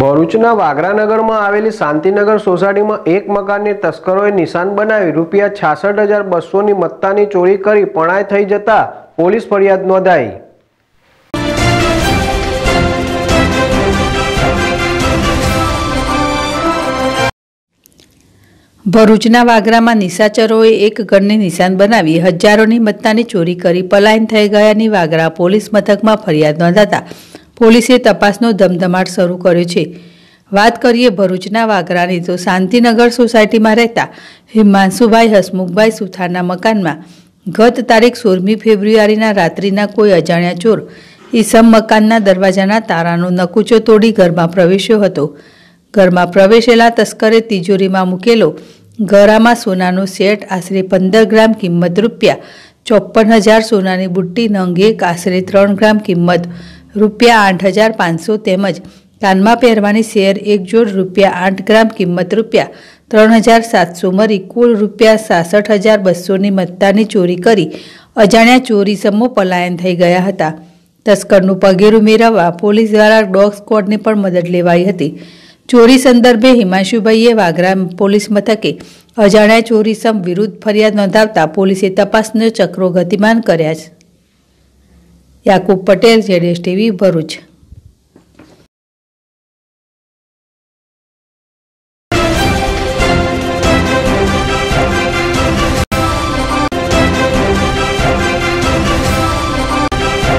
ભરૂચના વાગરાનગરમાં આવેલી શાંતિનગર સોસાયટીમાં એક મકાનની તસ્કરોએ નિશાન બનાવી રૂપિયા છાસઠ હજાર બસોની મત્તાની ચોરી કરી પણાય થઈ જતા પોલીસ ફરિયાદ નોંધાઈ ભરૂચના વાગરામાં નિશાચરોએ એક ઘરને નિશાન બનાવી હજારોની મત્તાની ચોરી કરી પલાયન થઈ ગયાની વાગરા પોલીસ મથકમાં ફરિયાદ નોંધાતા પોલીસે તપાસનો ધમધમાટ શરૂ કર્યો છે વાત કરીએ ભરૂચના વાગરાની તો શાંતિનગર સોસાયટીમાં રહેતા હિમાંશુભાઈ હસમુખભાઈ સુથારના મકાનમાં ગત તારીખ સોળમી ફેબ્રુઆરીના રાત્રિના કોઈ અજાણ્યા ચોર ઈસમ મકાનના દરવાજાના તારાનો નકુચો તોડી ઘરમાં પ્રવેશ્યો હતો ઘરમાં પ્રવેશેલા તસ્કરે તિજોરીમાં મૂકેલો ગરામાં સોનાનો સેટ આશરે પંદર ગ્રામ કિંમત રૂપિયા ચોપન હજાર સોનાની બુટ્ટી નંગ આશરે ત્રણ ગ્રામ કિંમત રૂપિયા આઠ હજાર પાંચસો તેમજ કાનમાં પહેરવાની શેર એક જોડ રૂપિયા આઠ ગ્રામ કિંમત રૂપિયા ત્રણ હજાર સાતસો મરી કુલ રૂપિયા સાસઠ હજાર બસોની મત્તાની ચોરી કરી અજાણ્યા ચોરી સમૂહ પલાયન થઈ ગયા હતા તસ્કરનું પગેરું મેળવવા પોલીસ દ્વારા ડોગ સ્ક્વોડની પણ મદદ લેવાઈ હતી ચોરી સંદર્ભે હિમાંશુભાઈએ વાગરા પોલીસ મથકે અજાણ્યા ચોરીસમ વિરુદ્ધ ફરિયાદ નોંધાવતા પોલીસે તપાસનો ચક્રો ગતિમાન કર્યા છે યાકુબ પટેલ જેડેશ ટીવી ભરૂચ